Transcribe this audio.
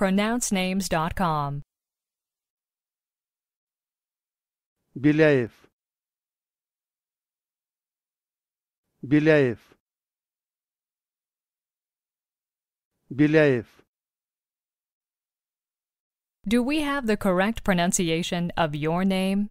pronouncenames.com. Беляев Беляев Беляев Do we have the correct pronunciation of your name?